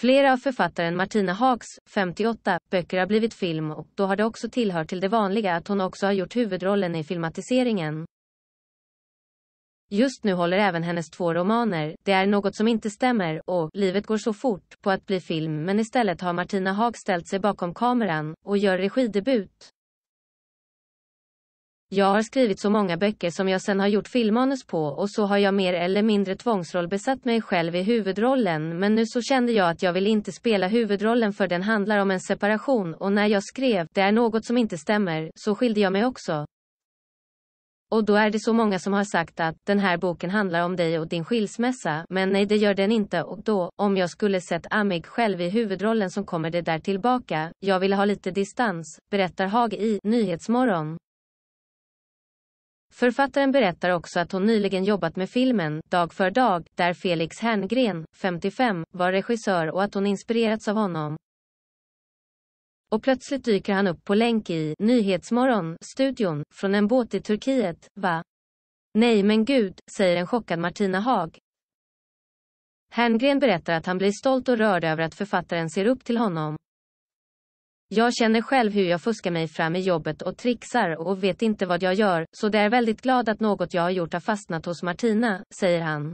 Flera av författaren Martina Haaks, 58, böcker har blivit film och då har det också tillhört till det vanliga att hon också har gjort huvudrollen i filmatiseringen. Just nu håller även hennes två romaner, Det är något som inte stämmer och Livet går så fort på att bli film men istället har Martina Haag ställt sig bakom kameran och gör regidebut. Jag har skrivit så många böcker som jag sen har gjort filmmanus på och så har jag mer eller mindre tvångsroll besatt mig själv i huvudrollen men nu så kände jag att jag vill inte spela huvudrollen för den handlar om en separation och när jag skrev “det är något som inte stämmer” så skilde jag mig också. Och då är det så många som har sagt att “den här boken handlar om dig och din skilsmässa” men nej det gör den inte och då, om jag skulle sett Amig själv i huvudrollen som kommer det där tillbaka, jag vill ha lite distans, berättar Hag i Nyhetsmorgon. Författaren berättar också att hon nyligen jobbat med filmen Dag för dag, där Felix Herngren, 55, var regissör och att hon inspirerats av honom. Och plötsligt dyker han upp på länk i Nyhetsmorgon, studion, från en båt i Turkiet, va? Nej men gud, säger en chockad Martina Haag. Herngren berättar att han blir stolt och rörd över att författaren ser upp till honom. Jag känner själv hur jag fuskar mig fram i jobbet och trixar och vet inte vad jag gör, så det är väldigt glad att något jag har gjort har fastnat hos Martina, säger han.